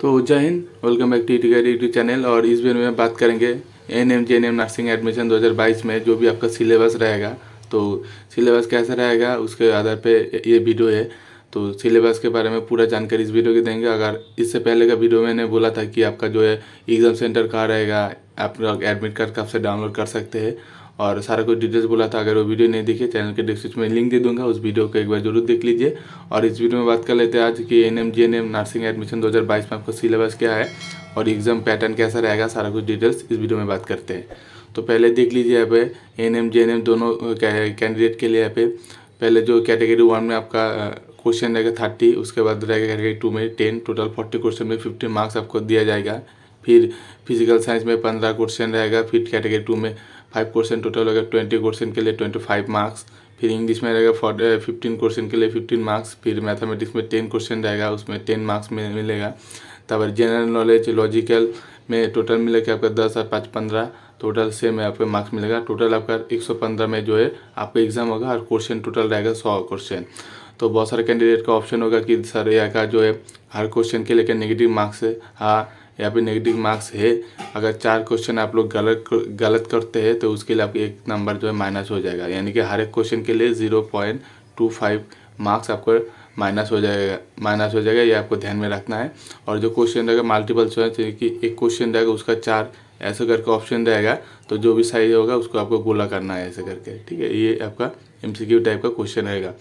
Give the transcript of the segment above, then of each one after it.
तो Jai Hind welcome back to T T YouTube channel और इस वीडियो में बात करेंगे N M J N M nursing admission 2022 में जो भी आपका सिलेबस रहेगा तो सिलेबस कैसा रहेगा उसके आधार पे ये वीडियो है तो सिलेबस के बारे में पूरा जानकारी इस वीडियो की देंगे अगर इससे पहले का वीडियो मैंने बोला था कि आपका जो है एग्ज़ाम सेंटर कहाँ रहेगा आप एडमिट कार्ड कब से डाउनलोड कर सकते हैं और सारा कुछ डिटेल्स बोला था अगर वो वीडियो नहीं देखे चैनल के डिस्क्रिप्शन में लिंक दे दूंगा उस वीडियो को एक बार जरूर देख लीजिए और इस वीडियो में बात कर लेते हैं आज कि N M G N M nursing admission बाईस में आपका सिलेबस क्या है और एग्ज़ाम पैटर्न कैसा रहेगा सारा कुछ डिटेल्स इस वीडियो में बात करते हैं तो पहले देख लीजिए यहाँ पे N M J N M दोनों कैंडिडेट के लिए यहाँ पे पहले जो कैटेगरी वन में आपका क्वेश्चन रहेगा थर्टी उसके बाद रहेगा कैटेगरी टू में टेन टोटल फोर्टी क्वेश्चन में फिफ्टी मार्क्स आपको दिया जाएगा फिर फिजिकल साइंस में पंद्रह क्वेश्चन रहेगा फिर कैटेगरी टू में फाइव क्वेश्चन टोटल हो गया ट्वेंटी क्वेश्चन के लिए ट्वेंटी फाइव मार्क्स फिर इंग्लिश में रहेगा फिफ्टीन क्वेश्चन eh, के लिए फिफ्टीन मार्क्स फिर मैथमेटिक्स में टेन क्वेश्चन रहेगा उसमें टेन मार्क्स में मिलेगा तब जनरल नॉलेज लॉजिकल में टोटल मिलेगा आपका दस और पाँच पंद्रह टोटल सेम है आपको मार्क्स मिलेगा टोटल आपका एक सौ पंद्रह में जो है आपका एग्जाम होगा और क्वेश्चन टोटल रहेगा सौ क्वेश्चन तो बहुत सारे कैंडिडेट का ऑप्शन होगा कि सर यहाँ का जो है हर क्वेश्चन के लेकर नेगेटिव मार्क्स है हाँ या फिर नेगेटिव मार्क्स है अगर चार क्वेश्चन आप लोग गलत गलत करते हैं तो उसके लिए आपके एक नंबर जो है माइनस हो जाएगा यानी कि हर एक क्वेश्चन के लिए zero point two five marks आपको माइनस हो जाएगा माइनस हो जाएगा ये आपको ध्यान में रखना है और जो क्वेश्चन रहेगा मल्टीपल चॉइस यानी कि एक क्वेश्चन रहेगा उसका चार ऐसे करके ऑप्शन रहेगा तो जो भी साइज होगा उसको आपको गोला करना है ऐसे करके ठीक है ये आपका एम टाइप का क्वेश्चन रहेगा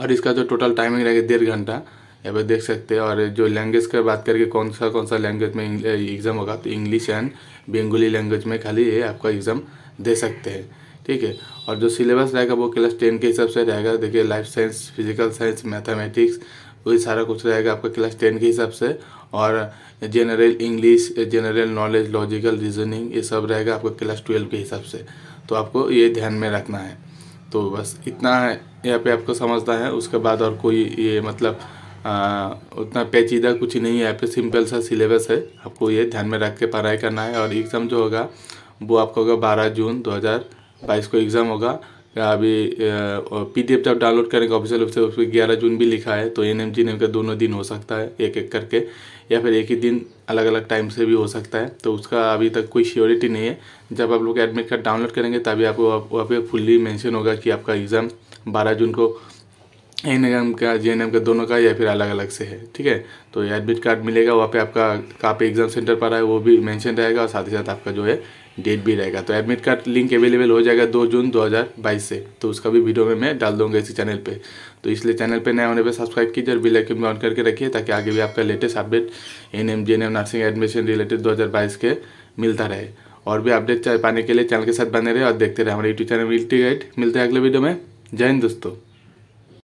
और इसका जो टोटल टाइमिंग रहेगा डेढ़ घंटा यहाँ पर देख सकते हैं और जो लैंग्वेज का बात करके कौन सा कौन सा लैंग्वेज में एग्ज़ाम होगा तो इंग्लिश एंड बेंगोली लैंग्वेज में खाली ये आपका एग्ज़ाम दे सकते हैं ठीक है और जो सिलेबस रहेगा वो क्लास टेन के हिसाब से रहेगा देखिए life science physical science mathematics वही सारा कुछ रहेगा आपका क्लास टेन के हिसाब से और general English general knowledge logical reasoning ये सब रहेगा आपका क्लास ट्वेल्व के हिसाब से तो आपको ये ध्यान में रखना है तो बस इतना यहाँ पे आपको समझना है उसके बाद और कोई ये मतलब आ, उतना पेचीदा कुछ नहीं है यहाँ पे सिंपल सा सिलेबस है आपको ये ध्यान में रख के पढ़ाई करना है और एग्ज़ाम जो होगा वो आपका होगा बारह जून दो को एग्ज़ाम होगा अभी पी डी एफ जब डाउनलोड करेंगे ऑफिशियल वेबसाइट उस पर ग्यारह जून भी लिखा है तो एन एम जी नेम का दोनों दिन हो सकता है एक एक करके या फिर एक ही दिन अलग अलग टाइम से भी हो सकता है तो उसका अभी तक कोई श्योरिटी नहीं है जब आप लोग एडमिट कार्ड डाउनलोड करेंगे तभी आपको वहाँ पर फुल्ली मेंशन होगा कि आपका एग्ज़ाम बारह जून को एन एम का जे एन एम का दोनों का या फिर अलग अलग से है ठीक है तो एडमिट कार्ड मिलेगा वहाँ पे आपका कहाँ पे एग्ज़ाम सेंटर पर है वो भी मेंशन रहेगा और साथ ही साथ आपका जो है डेट भी रहेगा तो एडमिट कार्ड लिंक अवेलेबल हो जाएगा दो जून 2022 से तो उसका भी वीडियो में मैं डाल दूंगा इसी चैनल पे तो इसलिए चैनल पे नया होने पर सब्सक्राइब कीजिए और बिल आइकन ऑन करके रखिए ताकि आगे भी आपका latest update N M J N M nursing admission related बाईस के मिलता रहे और भी अपडेट पाने के लिए चैनल के साथ बने रहे और देखते रहे हमारे यूट्यूब चैनल मिलते हैं अगले वीडियो में जय हिंद दोस्तों